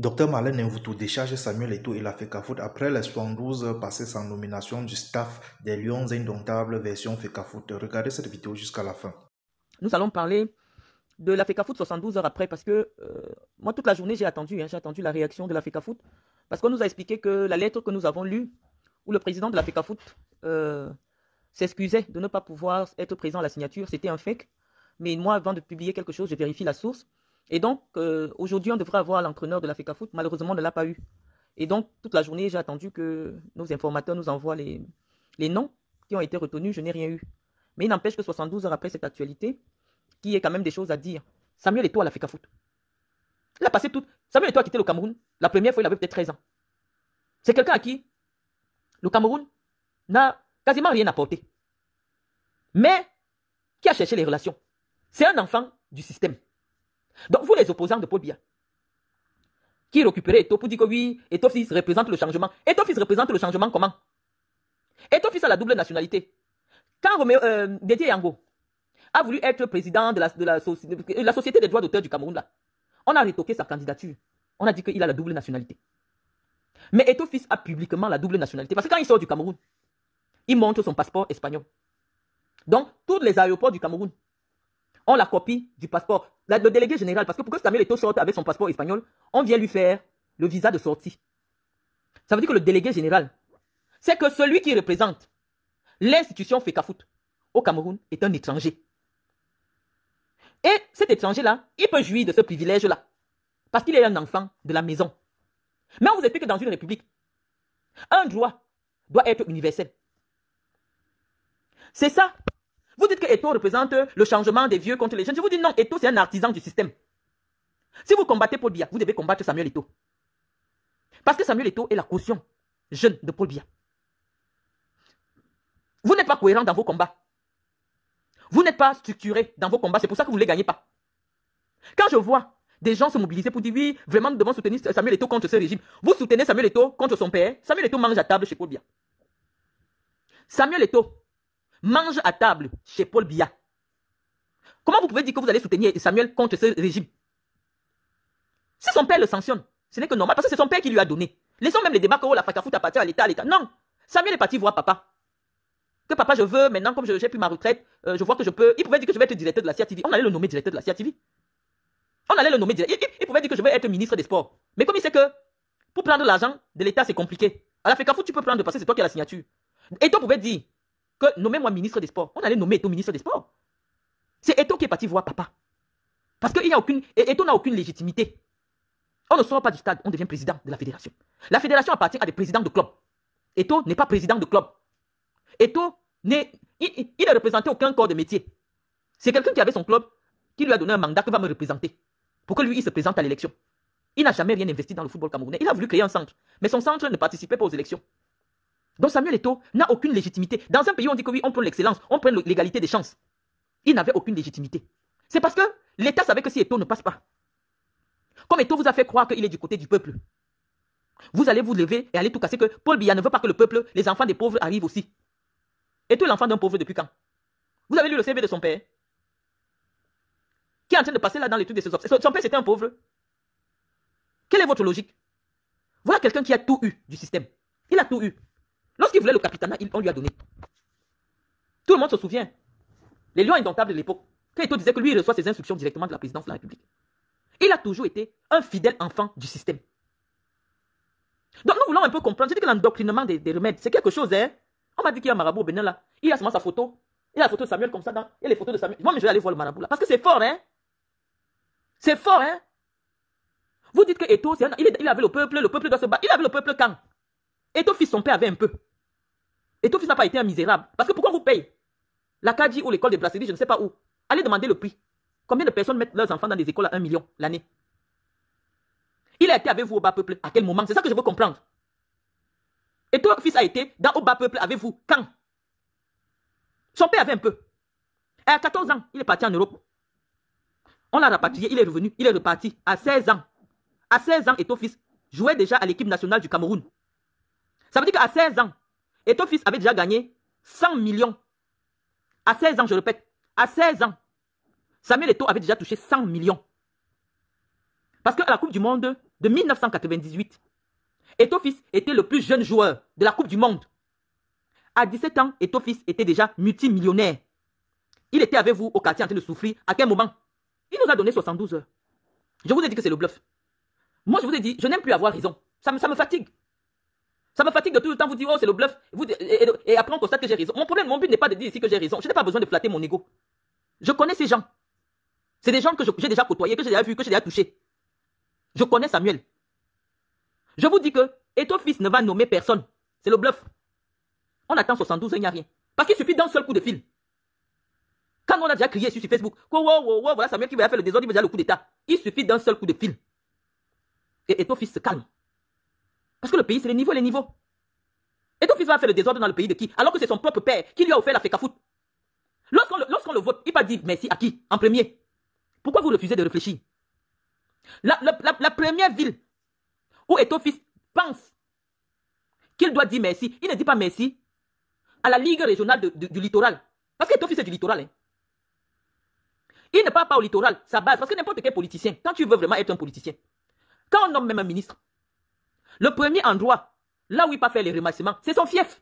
Dr Malène vous décharge Samuel Eto'o et la Fecafoot après les 72 heures passées sans nomination du staff des Lions Indomptables version Fecafoot. Regardez cette vidéo jusqu'à la fin. Nous allons parler de la Fecafoot 72 heures après parce que euh, moi toute la journée j'ai attendu, hein, j'ai attendu la réaction de la Fecafoot parce qu'on nous a expliqué que la lettre que nous avons lue où le président de la Fecafoot euh, s'excusait de ne pas pouvoir être présent à la signature, c'était un fake. Mais moi avant de publier quelque chose, je vérifie la source. Et donc, euh, aujourd'hui, on devrait avoir l'entraîneur de la FECA Foot. Malheureusement, on ne l'a pas eu. Et donc, toute la journée, j'ai attendu que nos informateurs nous envoient les, noms qui ont été retenus. Je n'ai rien eu. Mais il n'empêche que 72 heures après cette actualité, qui y quand même des choses à dire. Samuel Eto'o à la FECA Foot. Il a passé toute. Samuel Eto'o a quitté le Cameroun. La première fois, il avait peut-être 13 ans. C'est quelqu'un à qui le Cameroun n'a quasiment rien apporté. Mais qui a cherché les relations. C'est un enfant du système. Donc, vous, les opposants de Paul Biya, qui récupérez Eto pour dire que oui, Eto fils représente le changement. Eto fils représente le changement comment Eto fils a la double nationalité. Quand euh, Yango a voulu être président de la, Société des droits d'auteur du Cameroun, là, on a retoqué sa candidature. On a dit qu'il a la double nationalité. Mais Eto fils a publiquement la double nationalité. Parce que quand il sort du Cameroun, il montre son passeport espagnol. Donc, tous les aéroports du Cameroun, on la copie du passeport. le délégué général, parce que pour que Samuel Eto sorte avec son passeport espagnol, on vient lui faire le visa de sortie. Ça veut dire que le délégué général, c'est que celui qui représente l'institution FECAFOOT au Cameroun est un étranger. Et cet étranger-là, il peut jouir de ce privilège-là, parce qu'il est un enfant de la maison. Mais on vous explique que dans une république, un droit doit être universel. C'est ça vous dites que Eto représente le changement des vieux contre les jeunes. Je vous dis non, Eto c'est un artisan du système. Si vous combattez Paul Biya, vous devez combattre Samuel Eto. Parce que Samuel Eto est la caution jeune de Paul Biya. Vous n'êtes pas cohérent dans vos combats. Vous n'êtes pas structuré dans vos combats. C'est pour ça que vous ne les gagnez pas. Quand je vois des gens se mobiliser pour dire oui, vraiment nous devons soutenir Samuel Eto contre ce régime. Vous soutenez Samuel Eto contre son père. Samuel Eto mange à table chez Paul Biya. Samuel Eto mange à table chez Paul Biya. Comment vous pouvez dire que vous allez soutenir Samuel contre ce régime Si son père le sanctionne, ce n'est que normal parce que c'est son père qui lui a donné. Laissons même les débats que oh, la FACAFOOT appartient à l'État, à l'État. Non, Samuel est parti voir papa. Que papa, je veux, maintenant, comme j'ai plus ma retraite, euh, je vois que je peux. Il pouvait dire que je vais être directeur de la TV. On allait le nommer directeur de la TV. On allait le nommer directeur. Il, pouvait dire que je vais être ministre des Sports. Mais comme il sait que pour prendre l'argent de l'État, c'est compliqué. À la tu peux prendre parce que c'est toi qui as la signature. Et toi pouvait dire nommer moi ministre des Sports. On allait nommer Eto ministre des Sports. C'est Eto qui est parti voir papa. Parce qu'il n'y a aucune. Eto n'a aucune légitimité. On ne sort pas du stade, on devient président de la fédération. La fédération appartient à des présidents de clubs. Eto n'est pas président de club. Eto n'est. Il, il représenté aucun corps de métier. C'est quelqu'un qui avait son club qui lui a donné un mandat qui va me représenter. Pour que lui, il se présente à l'élection. Il n'a jamais rien investi dans le football camerounais. Il a voulu créer un centre. Mais son centre ne participait pas aux élections. Donc Samuel Eto n'a aucune légitimité. Dans un pays, où on dit que oui, on prend l'excellence, on prend l'égalité des chances. Il n'avait aucune légitimité. C'est parce que l'État savait que si Eto ne passe pas, comme Eto vous a fait croire qu'il est du côté du peuple, vous allez vous lever et aller tout casser que Paul Biya ne veut pas que le peuple, les enfants des pauvres arrivent aussi. Eto est l'enfant d'un pauvre depuis quand Vous avez lu le CV de son père Qui est en train de passer là dans les trucs de ses obsèques Son père, c'était un pauvre. Quelle est votre logique Voilà quelqu'un qui a tout eu du système. Il a tout eu. Lorsqu'il voulait le Capitana, on lui a donné. Tout le monde se souvient. Les lions indomptables de l'époque. Kaito disait que lui, il reçoit ses instructions directement de la présidence de la République. Il a toujours été un fidèle enfant du système. Donc nous voulons un peu comprendre. Je dis que l'endoctrinement des, remèdes, c'est quelque chose. Hein? On m'a dit qu'il y a un marabout au Bénin là. Il a seulement sa photo. Il a la photo de Samuel comme ça. Dans... Il a les photos de Samuel. Moi, je vais aller voir le marabout là. Parce que c'est fort, hein. C'est fort, hein. Vous dites que Eto, il avait le peuple. Le peuple doit se battre. Il avait le peuple quand et ton fils, son père avait un peu. Et ton fils n'a pas été un misérable. Parce que pourquoi vous paye La CADI ou l'école de Brasserie, je ne sais pas où. Allez demander le prix. Combien de personnes mettent leurs enfants dans des écoles à 1 million l'année Il a été avec vous au bas peuple. À quel moment C'est ça que je veux comprendre. Et ton fils a été dans au bas peuple avec vous. Quand Son père avait un peu. Et à 14 ans, il est parti en Europe. On l'a rapatrié, il est revenu, il est reparti à 16 ans. À 16 ans, et ton fils jouait déjà à l'équipe nationale du Cameroun. Ça veut dire qu'à 16 ans, et avait déjà gagné 100 millions. À 16 ans, je répète, à 16 ans, Samuel Eto'o avait déjà touché 100 millions. Parce qu'à la Coupe du Monde de 1998, Eto'o était le plus jeune joueur de la Coupe du Monde. À 17 ans, Eto'o était déjà multimillionnaire. Il était avec vous au quartier en train de souffrir. À quel moment Il nous a donné 72 heures. Je vous ai dit que c'est le bluff. Moi, je vous ai dit, je n'aime plus avoir raison. ça me fatigue. Ça me fatigue de tout le temps vous dire, oh, c'est le bluff. et, après, on constate que j'ai raison. Mon problème, mon but n'est pas de dire ici que j'ai raison. Je n'ai pas besoin de flatter mon ego. Je connais ces gens. C'est des gens que j'ai déjà côtoyés, que j'ai déjà vus, que j'ai déjà touchés. Je connais Samuel. Je vous dis que, et ton fils ne va nommer personne. C'est le bluff. On attend 72, il n'y a rien. Parce qu'il suffit d'un seul coup de fil. Quand on a déjà crié sur Facebook, wow, wow, wow, voilà Samuel qui va faire le désordre, il va déjà ah, le coup d'état. Il suffit d'un seul coup de fil. Et, et fils se calme. Parce que le pays, c'est les niveaux les niveaux. Et ton fils va faire le désordre dans le pays de qui Alors que c'est son propre père qui lui a offert la fécafoute. Lorsqu'on le, le, vote, il va dire merci à qui En premier. Pourquoi vous refusez de réfléchir la, première ville où est ton fils pense qu'il doit dire merci, il ne dit pas merci à la Ligue régionale du littoral. Parce que ton fils est du littoral. Hein. Il ne parle pas au littoral, sa base. Parce que n'importe quel politicien, quand tu veux vraiment être un politicien, quand on nomme même un ministre, le premier endroit, là où il pas faire les remerciements, c'est son fief.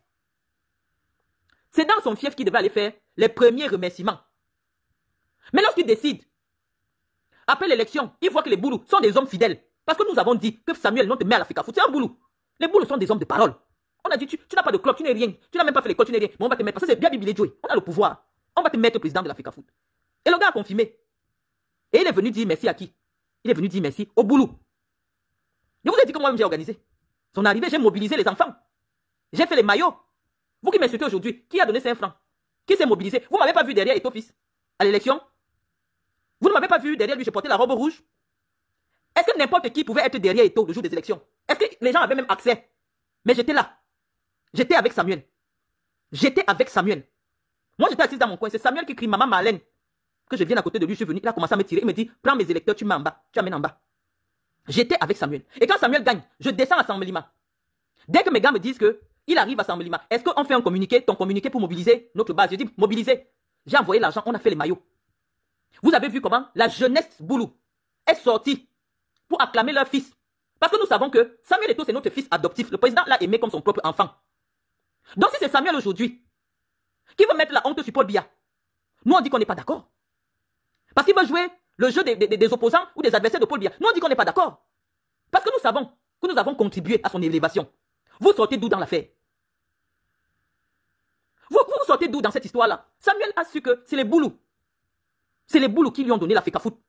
C'est dans son fief qu'il devait aller faire les premiers remerciements. Mais lorsqu'il décide, après l'élection, il voit que les boulous sont des hommes fidèles. Parce que nous avons dit que Samuel, non te met à l'Afrique. C'est un boulou. Les boulous sont des hommes de parole. On a dit, tu, n'as pas de club, tu n'es rien. Tu n'as même pas fait l'école, tu n'es rien. Mais on va te mettre, parce que c'est bien Bibi On a le pouvoir. On va te mettre président de l'Africa Foot. Et le gars a confirmé. Et il est venu dire merci à qui Il est venu dire merci au boulot. Je vous ai dit que moi-même j'ai organisé. Son arrivée, j'ai mobilisé les enfants. J'ai fait les maillots. Vous qui m'insultez aujourd'hui, qui a donné 5 francs Qui s'est mobilisé Vous ne m'avez pas vu derrière fils, à l'élection Vous ne m'avez pas vu derrière lui, j'ai porté la robe rouge Est-ce que n'importe qui pouvait être derrière Eto le jour des élections Est-ce que les gens avaient même accès Mais j'étais là. J'étais avec Samuel. J'étais avec Samuel. Moi, j'étais assis dans mon coin. C'est Samuel qui crie Maman Marlène. Que je viens à côté de lui, je suis venu. Il a commencé à me tirer. Il me dit Prends mes électeurs, tu mets en bas. Tu amènes en bas. J'étais avec Samuel. Et quand Samuel gagne, je descends à Lima. Dès que mes gars me disent qu'il arrive à Lima, est-ce qu'on fait un communiqué, ton communiqué pour mobiliser notre base Je dis mobiliser. J'ai envoyé l'argent, on a fait les maillots. Vous avez vu comment la jeunesse Boulou est sortie pour acclamer leur fils. Parce que nous savons que Samuel Eto'o, c'est notre fils adoptif. Le président l'a aimé comme son propre enfant. Donc si c'est Samuel aujourd'hui qui veut mettre la honte sur Paul Biya, nous on dit qu'on n'est pas d'accord. Parce qu'il veut jouer le jeu des, opposants ou des adversaires de Paul Biya. Nous, on dit qu'on n'est pas d'accord. Parce que nous savons que nous avons contribué à son élévation. Vous sortez d'où dans l'affaire vous, vous sortez d'où dans cette histoire-là Samuel a su que c'est les boulous. C'est les boulous qui lui ont donné la fécafoute.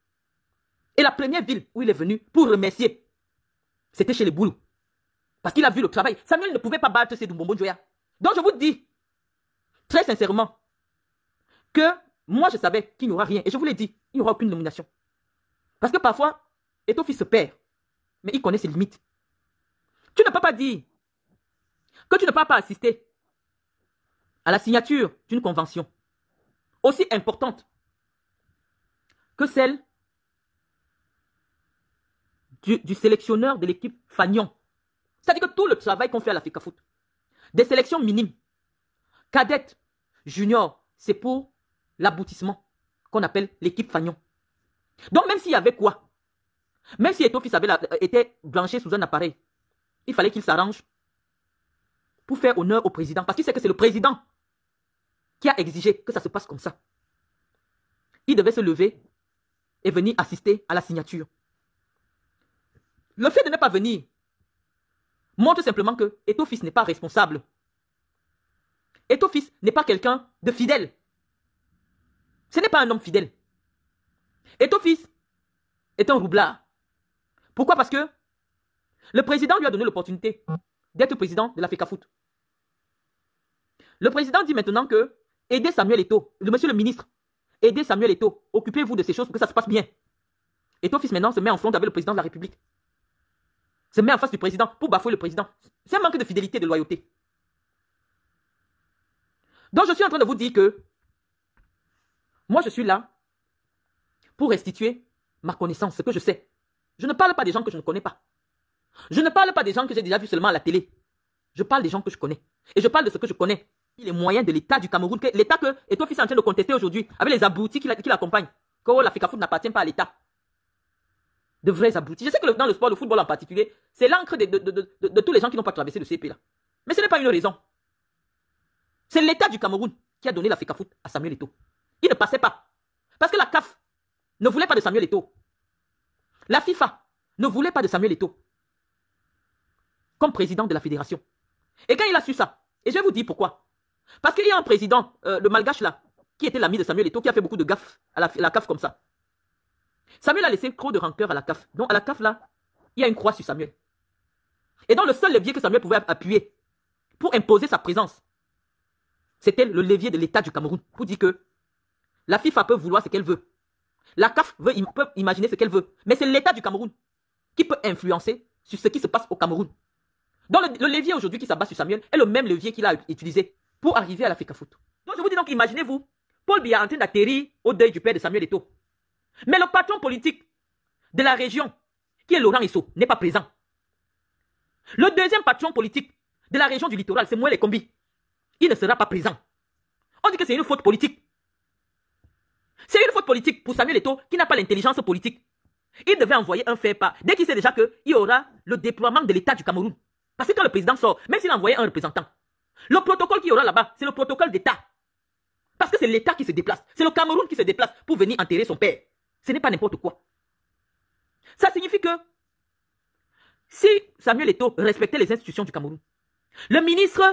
Et la première ville où il est venu pour remercier, c'était chez les boulous. Parce qu'il a vu le travail. Samuel ne pouvait pas battre ses Dumbombo Donc je vous dis, très sincèrement, que moi, je savais qu'il n'y aura rien. Et je vous l'ai dit, il n'y aura aucune nomination. Parce que parfois, et ton fils se perd, mais il connaît ses limites. Tu ne peux pas dire que tu ne peux pas assister à la signature d'une convention aussi importante que celle du, sélectionneur de l'équipe Fagnon. C'est-à-dire que tout le travail qu'on fait à la Foot, des sélections minimes, cadettes, juniors, c'est pour l'aboutissement qu'on appelle l'équipe Fagnon. Donc même s'il y avait quoi Même si Etofis avait été euh, était blanchi sous un appareil, il fallait qu'il s'arrange pour faire honneur au président. Parce qu'il sait que c'est le président qui a exigé que ça se passe comme ça. Il devait se lever et venir assister à la signature. Le fait de ne pas venir montre simplement que Etofis n'est pas responsable. Etofis n'est pas quelqu'un de fidèle. Ce n'est pas un homme fidèle. Et ton fils est un roublard. Pourquoi Parce que le président lui a donné l'opportunité d'être président de la FECAFOOT. Le président dit maintenant que aidez Samuel Eto, le monsieur le ministre, aidez Samuel Eto, occupez-vous de ces choses pour que ça se passe bien. Et ton fils maintenant se met en front avec le président de la République. Se met en face du président pour bafouer le président. C'est un manque de fidélité, de loyauté. Donc je suis en train de vous dire que moi, je suis là pour restituer ma connaissance, ce que je sais. Je ne parle pas des gens que je ne connais pas. Je ne parle pas des gens que j'ai déjà vus seulement à la télé. Je parle des gens que je connais. Et je parle de ce que je connais. Les moyens de l'État du Cameroun, l'État que et toi est en train de contester aujourd'hui, avec les aboutis qui l'accompagnent, que oh, Foot n'appartient pas à l'État. De vrais aboutis. Je sais que dans le sport, le football en particulier, c'est l'encre de, tous les gens qui n'ont pas traversé le CP là. Mais ce n'est pas une raison. C'est l'État du Cameroun qui a donné l'Afrique Foot à Samuel Eto'o. Il ne passait pas. Parce que la CAF ne voulait pas de Samuel Eto'o. La FIFA ne voulait pas de Samuel Eto comme président de la fédération. Et quand il a su ça, et je vais vous dire pourquoi. Parce qu'il y a un président, euh, le malgache là, qui était l'ami de Samuel Eto, qui a fait beaucoup de gaffe à la, CAF comme ça. Samuel a laissé trop de rancœur à la CAF. Donc à la CAF là, il y a une croix sur Samuel. Et dans le seul levier que Samuel pouvait appuyer pour imposer sa présence, c'était le levier de l'État du Cameroun, pour dire que la FIFA peut vouloir ce qu'elle veut. La CAF peut imaginer ce qu'elle veut. Mais c'est l'État du Cameroun qui peut influencer sur ce qui se passe au Cameroun. Donc le, levier aujourd'hui qui s'abat sur Samuel est le même levier qu'il a utilisé pour arriver à la Foot. Donc je vous dis donc, imaginez-vous, Paul Biya en train d'atterrir au deuil du père de Samuel Eto. Mais le patron politique de la région, qui est Laurent Esso, n'est pas présent. Le deuxième patron politique de la région du littoral, c'est Moël combi Il ne sera pas présent. On dit que c'est une faute politique. C'est une faute politique pour Samuel Eto'o qui n'a pas l'intelligence politique. Il devait envoyer un fait pas dès qu'il sait déjà qu'il y aura le déploiement de l'État du Cameroun. Parce que quand le président sort, même s'il a un représentant, le protocole qu'il y aura là-bas, c'est le protocole d'État. Parce que c'est l'État qui se déplace. C'est le Cameroun qui se déplace pour venir enterrer son père. Ce n'est pas n'importe quoi. Ça signifie que si Samuel Eto'o respectait les institutions du Cameroun, le ministre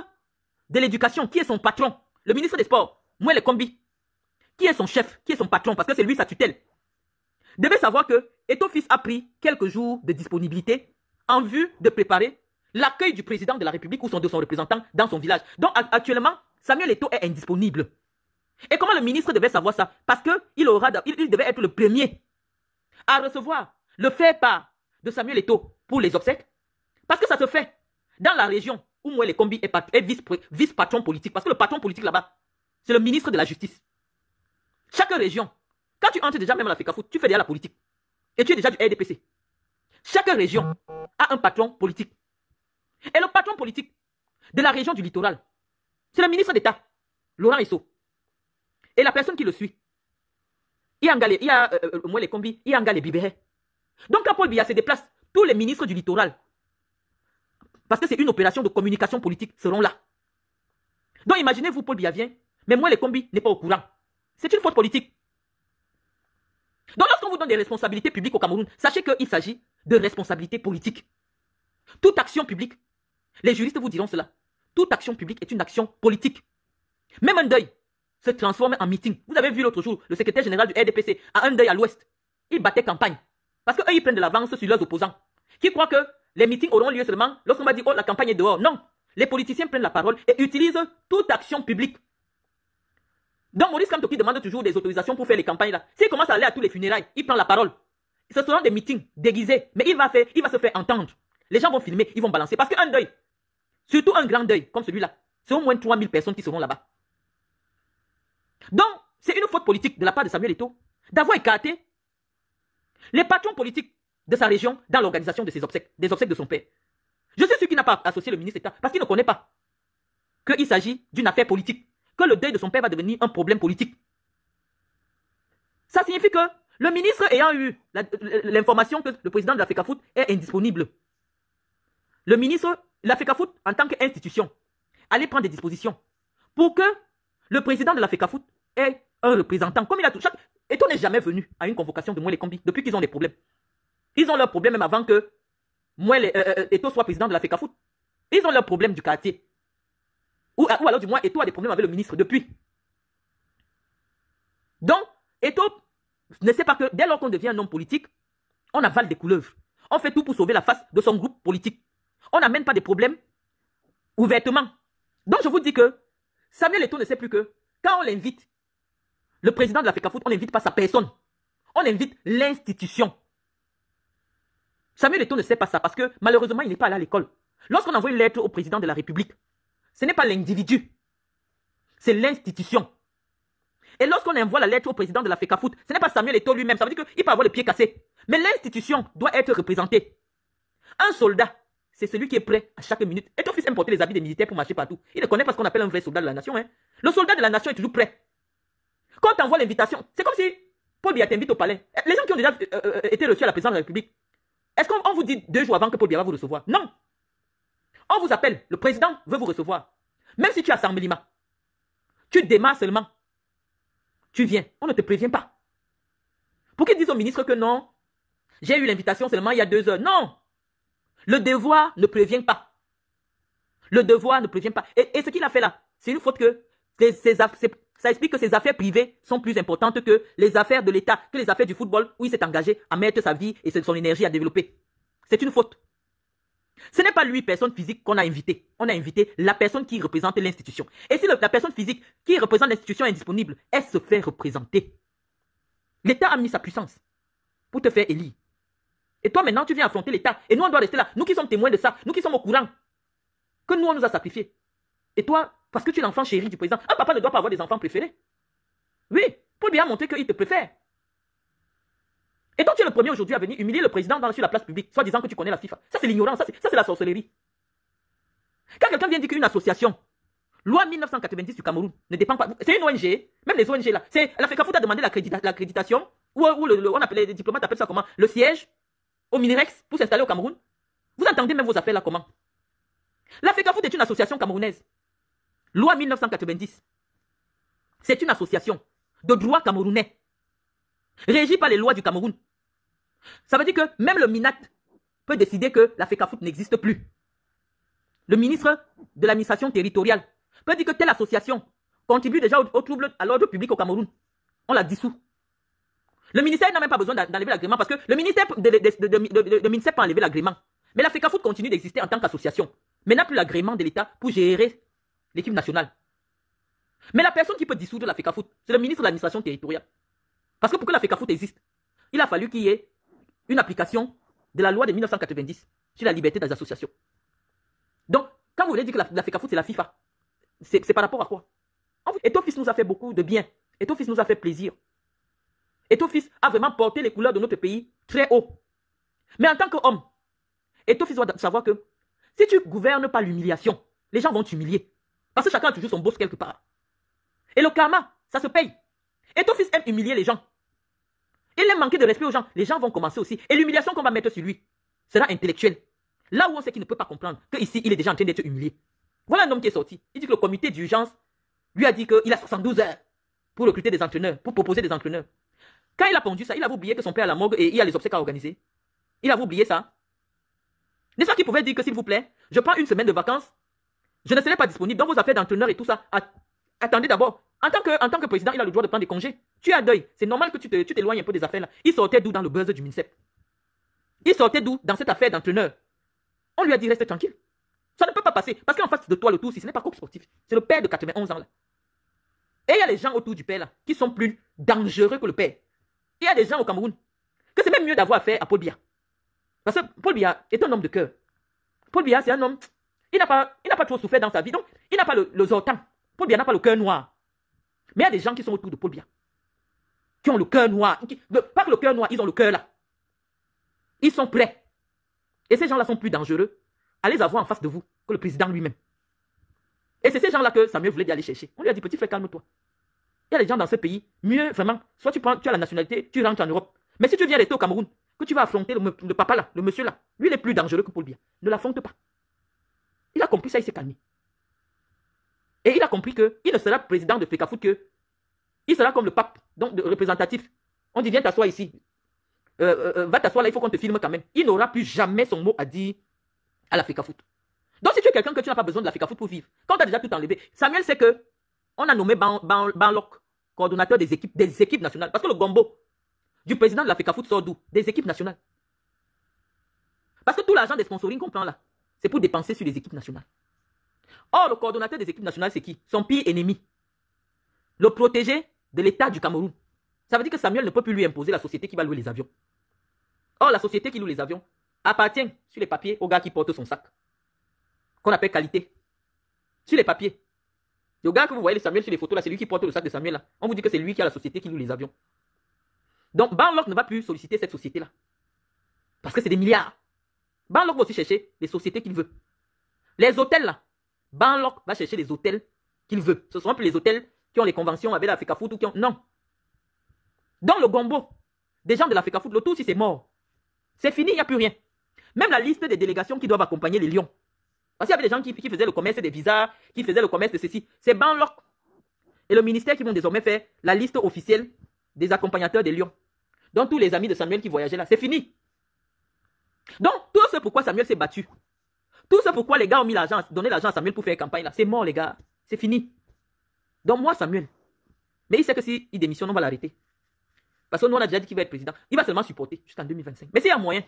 de l'Éducation, qui est son patron, le ministre des Sports, les combis. Qui est son chef Qui est son patron Parce que c'est lui sa tutelle. Devait savoir que et fils a pris quelques jours de disponibilité en vue de préparer l'accueil du président de la République ou son, de son représentant dans son village. Donc actuellement, Samuel Eto est indisponible. Et comment le ministre devait savoir ça Parce qu'il aura, il, devait être le premier à recevoir le fait pas de Samuel Eto pour les obsèques. Parce que ça se fait dans la région où Mouel Kombi est, est vice-patron politique. Parce que le patron politique là-bas, c'est le ministre de la Justice. Chaque région, quand tu entres déjà même à la tu fais déjà la politique. Et tu es déjà du RDPC. Chaque région a un patron politique. Et le patron politique de la région du littoral, c'est le ministre d'État, Laurent Esso. Et la personne qui le suit, il y a, moi les combis, il y a euh, euh, Donc quand Paul Biya se déplace, tous les ministres du littoral, parce que c'est une opération de communication politique, seront là. Donc imaginez-vous, Paul Biya vient, mais moi les combis n'est pas au courant. C'est une faute politique. Donc lorsqu'on vous donne des responsabilités publiques au Cameroun, sachez qu'il s'agit de responsabilités politiques. Toute action publique, les juristes vous diront cela, toute action publique est une action politique. Même un deuil se transforme en meeting. Vous avez vu l'autre jour, le secrétaire général du RDPC à un deuil à l'ouest. Il battait campagne. Parce qu'eux, ils prennent de l'avance sur leurs opposants. Qui croient que les meetings auront lieu seulement lorsqu'on va dire, oh, la campagne est dehors. Non. Les politiciens prennent la parole et utilisent toute action publique donc Maurice Kamto qui demande toujours des autorisations pour faire les campagnes là, s'il commence à aller à tous les funérailles, il prend la parole. Ce seront des meetings déguisés, mais il va, faire, il va se faire entendre. Les gens vont filmer, ils vont balancer. Parce qu'un deuil, surtout un grand deuil comme celui-là, c'est au moins 3000 personnes qui seront là-bas. Donc, c'est une faute politique de la part de Samuel Eto'o d'avoir écarté les patrons politiques de sa région dans l'organisation de ses obsèques, des obsèques de son père. Je suis celui qui n'a pas associé le ministre d'État parce qu'il ne connaît pas qu'il s'agit d'une affaire politique que le deuil de son père va devenir un problème politique. Ça signifie que le ministre ayant eu l'information que le président de la FECAFOOT est indisponible, le ministre, la FECAFOOT en tant qu'institution, allait prendre des dispositions pour que le président de la FECAFOOT ait un représentant. Comme il a tout. et on n'est jamais venu à une convocation de moi les combis depuis qu'ils ont des problèmes. Ils ont leurs problèmes même avant que moi les, euh, euh, euh, soit président de la foot Ils ont leurs problèmes du quartier. Ou, alors du moins, Eto a des problèmes avec le ministre depuis. Donc, Eto ne sait pas que dès lors qu'on devient un homme politique, on avale des couleuvres. On fait tout pour sauver la face de son groupe politique. On n'amène pas des problèmes ouvertement. Donc je vous dis que Samuel Eto'o ne sait plus que quand on l'invite, le président de l'Africa Foot, on n'invite pas sa personne. On invite l'institution. Samuel Eto'o ne sait pas ça parce que malheureusement, il n'est pas allé à l'école. Lorsqu'on envoie une lettre au président de la République, ce n'est pas l'individu. C'est l'institution. Et lorsqu'on envoie la lettre au président de la FECAFOOT, ce n'est pas Samuel Eto'o lui-même. Ça veut dire qu'il peut avoir les pieds cassés. Mais l'institution doit être représentée. Un soldat, c'est celui qui est prêt à chaque minute. Et ton fils aime porter les habits des militaires pour marcher partout. Il ne connaît pas ce qu'on appelle un vrai soldat de la nation. Hein. Le soldat de la nation est toujours prêt. Quand t'envoie l'invitation, c'est comme si Paul Biya t'invite au palais. Les gens qui ont déjà euh, euh, été reçus à la présidence de la République, est-ce qu'on vous dit deux jours avant que Paul Biya va vous recevoir Non. On vous appelle. Le président veut vous recevoir. Même si tu as 100 000 tu démarres seulement. Tu viens. On ne te prévient pas. Pour qu'ils disent au ministre que non, j'ai eu l'invitation seulement il y a deux heures. Non. Le devoir ne prévient pas. Le devoir ne prévient pas. Et, ce qu'il a fait là, c'est une faute que ça explique que ses affaires privées sont plus importantes que les affaires de l'État, que les affaires du football où il s'est engagé à mettre sa vie et son énergie à développer. C'est une faute. Ce n'est pas lui, personne physique, qu'on a invité. On a invité la personne qui représente l'institution. Et si la personne physique qui représente l'institution est disponible, elle se fait représenter. L'État a mis sa puissance pour te faire élire. Et toi, maintenant, tu viens affronter l'État. Et nous, on doit rester là. Nous qui sommes témoins de ça, nous qui sommes au courant, que nous, on nous a sacrifiés. Et toi, parce que tu es l'enfant chéri du président, un papa ne doit pas avoir des enfants préférés. Oui, pour bien montrer qu'il te préfère. Et toi, tu es le premier aujourd'hui à venir humilier le président dans, sur la place publique, soit disant que tu connais la FIFA. Ça, c'est l'ignorance, ça, c'est la sorcellerie. Quand quelqu'un vient dire qu'une association, loi 1990 du Cameroun, ne dépend pas. C'est une ONG, même les ONG là. C'est la FECAFOUT a demandé l'accréditation, ou, ou on les diplomates appellent ça comment Le siège au Minirex pour s'installer au Cameroun. Vous entendez même vos appels là comment La foot est une association camerounaise. Loi 1990. C'est une association de droit camerounais, régie par les lois du Cameroun. Ça veut dire que même le MINAT peut décider que la FECAFOOT n'existe plus. Le ministre de l'administration territoriale peut dire que telle association contribue déjà au, trouble à l'ordre public au Cameroun. On la dissout. Le ministère n'a même pas besoin d'enlever l'agrément parce que le ministère de, peut enlever l'agrément. Mais la FECAFOOT continue d'exister en tant qu'association, mais n'a plus l'agrément de l'État pour gérer l'équipe nationale. Mais la personne qui peut dissoudre la FECAFOOT, c'est le ministre de l'administration territoriale. Parce que pour que la FECAFOOT existe, il a fallu qu'il y ait une application de la loi de 1990 sur la liberté des associations. Donc, quand vous voulez dire que la, la FECAFOOT, c'est la FIFA, c'est par rapport à quoi Et ton fils nous a fait beaucoup de bien. Et ton fils nous a fait plaisir. Et ton fils a vraiment porté les couleurs de notre pays très haut. Mais en tant qu'homme, et ton fils doit savoir que si tu gouvernes par l'humiliation, les gens vont t'humilier. Parce que chacun a toujours son boss quelque part. Et le karma, ça se paye. Et ton fils aime humilier les gens. Et les manquer de respect aux gens, les gens vont commencer aussi. Et l'humiliation qu'on va mettre sur lui sera intellectuelle. Là où on sait qu'il ne peut pas comprendre qu'ici, il est déjà en train d'être humilié. Voilà un homme qui est sorti. Il dit que le comité d'urgence lui a dit qu'il a 72 heures pour recruter des entraîneurs, pour proposer des entraîneurs. Quand il a pondu ça, il a oublié que son père à la morgue et il y a les obsèques à organiser. Il a oublié ça. N'est-ce pas qu'il pouvait dire que s'il vous plaît, je prends une semaine de vacances, je ne serai pas disponible dans vos affaires d'entraîneur et tout ça. Attendez d'abord, en tant, que, en tant que président, il a le droit de prendre des congés. Tu as deuil. C'est normal que tu t'éloignes un peu des affaires Il sortait d'où dans le buzz du MINCEP Il sortait d'où dans cette affaire d'entraîneur On lui a dit reste tranquille. Ça ne peut pas passer. Parce qu'en face de toi, le tour, si ce n'est pas court sportif, c'est le père de 91 ans Et il y a les gens autour du père qui sont plus dangereux que le père. Il y a des gens au Cameroun que c'est même mieux d'avoir affaire à Paul Biya. Parce que Paul Biya est un homme de cœur. Paul Biya, c'est un homme. Il n'a pas, pas trop souffert dans sa vie. Donc, il n'a pas le, le Paul Biya n'a pas le cœur noir. Mais il y a des gens qui sont autour de Paul Biya, qui ont le cœur noir. Qui, le, pas le cœur noir, ils ont le cœur là. Ils sont prêts. Et ces gens-là sont plus dangereux. Allez avoir en face de vous que le président lui-même. Et c'est ces gens-là que Samuel voulait aller chercher. On lui a dit, petit frère, calme-toi. Il y a des gens dans ce pays, mieux vraiment, soit tu, prends, tu as la nationalité, tu rentres en Europe. Mais si tu viens rester au Cameroun, que tu vas affronter le, papa là, le monsieur là, lui il est plus dangereux que Paul Biya. Ne l'affronte pas. Il a compris ça, il s'est calmé. Et il a compris qu'il ne sera président de Foot que. Il sera comme le pape, donc représentatif. On dit, viens t'asseoir ici. Euh, euh, euh, va t'asseoir là, il faut qu'on te filme quand même. Il n'aura plus jamais son mot à dire à la Donc si tu es quelqu'un que tu n'as pas besoin de la pour vivre, quand tu as déjà tout enlevé, Samuel sait que on a nommé Banloc coordonnateur des équipes, des équipes nationales. Parce que le gombo du président de la sort d'où Des équipes nationales. Parce que tout l'argent des sponsoring qu'on prend là, c'est pour dépenser sur les équipes nationales. Or, le coordonnateur des équipes nationales, c'est qui Son pire ennemi. Le protégé de l'État du Cameroun. Ça veut dire que Samuel ne peut plus lui imposer la société qui va louer les avions. Or, la société qui loue les avions appartient sur les papiers au gars qui porte son sac, qu'on appelle qualité. Sur les papiers. Le gars que vous voyez, le Samuel, sur les photos, là, c'est lui qui porte le sac de Samuel. On vous dit que c'est lui qui a la société qui loue les avions. Donc, Banlock ne va plus solliciter cette société-là. Parce que c'est des milliards. Banloc va aussi chercher les sociétés qu'il veut. Les hôtels, là, Banlock va chercher les hôtels qu'il veut. Ce ne sont plus les hôtels qui ont les conventions avec la Foot ou qui ont... Non. Dans le Gombo, des gens de la Foot, le tout si c'est mort. C'est fini, il n'y a plus rien. Même la liste des délégations qui doivent accompagner les lions. Parce qu'il y avait des gens qui, faisaient le commerce des visas, qui faisaient le commerce de ceci. C'est banloc et le ministère qui vont désormais faire la liste officielle des accompagnateurs des lions. Donc tous les amis de Samuel qui voyageaient là, c'est fini. Donc tout ce pourquoi Samuel s'est battu, tout ça pourquoi les gars ont mis l'argent, donné l'argent à Samuel pour faire campagne là. C'est mort les gars. C'est fini. Donc moi Samuel. Mais il sait que s'il démissionne, on va l'arrêter. Parce que nous on a déjà dit qu'il va être président. Il va seulement supporter jusqu'en 2025. Mais c'est un moyen.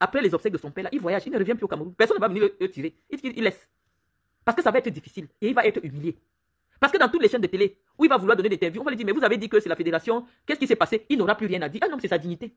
Après les obsèques de son père là, il voyage, il ne revient plus au Cameroun. Personne ne va venir le, tirer. Il, il laisse. Parce que ça va être difficile. Et il va être humilié. Parce que dans toutes les chaînes de télé, où il va vouloir donner des interviews, on va lui dire, mais vous avez dit que c'est la fédération, qu'est-ce qui s'est passé Il n'aura plus rien à dire. Ah non, c'est sa dignité.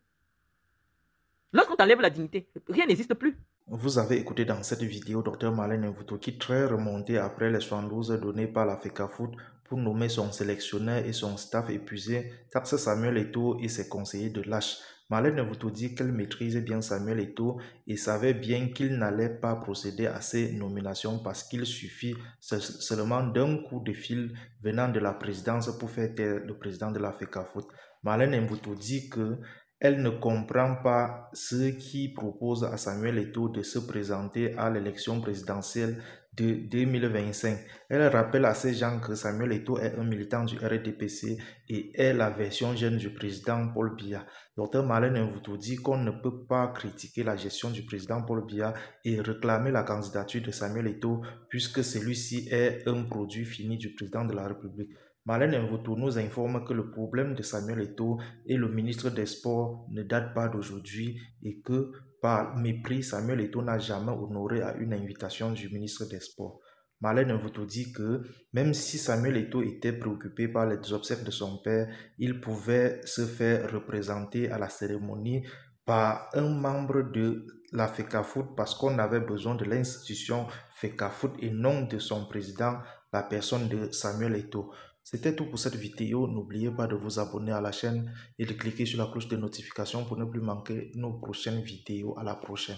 Lorsqu'on enlève la dignité, rien n'existe plus. Vous avez écouté dans cette vidéo Dr Malène vous qui très remonté après les 72 données par la FECAFOOT pour nommer son sélectionneur et son staff épuisé, taxe Samuel Eto et ses conseillers de lâche. Malène Nvuto dit qu'elle maîtrisait bien Samuel Eto et savait bien qu'il n'allait pas procéder à ses nominations parce qu'il suffit seulement d'un coup de fil venant de la présidence pour faire taire le président de la FECAFOOT. Malène Nvuto dit que elle ne comprend pas ce qui propose à Samuel Eto de se présenter à l'élection présidentielle de 2025. Elle rappelle à ces gens que Samuel Eto est un militant du RDPC et est la version jeune du président Paul Biya. Docteur Marlène vous dit qu'on ne peut pas critiquer la gestion du président Paul Biya et réclamer la candidature de Samuel Eto puisque celui-ci est un produit fini du président de la République. Malène Mvoto nous informe que le problème de Samuel Eto'o et le ministre des Sports ne date pas d'aujourd'hui et que, par mépris, Samuel Eto'o n'a jamais honoré à une invitation du ministre des Sports. Malène Voutou dit que, même si Samuel Eto'o était préoccupé par les obsèques de son père, il pouvait se faire représenter à la cérémonie par un membre de la FECAFOOT parce qu'on avait besoin de l'institution FECAFOOT et non de son président, la personne de Samuel Eto'o. C'était tout pour cette vidéo. N'oubliez pas de vous abonner à la chaîne et de cliquer sur la cloche de notification pour ne plus manquer nos prochaines vidéos. À la prochaine.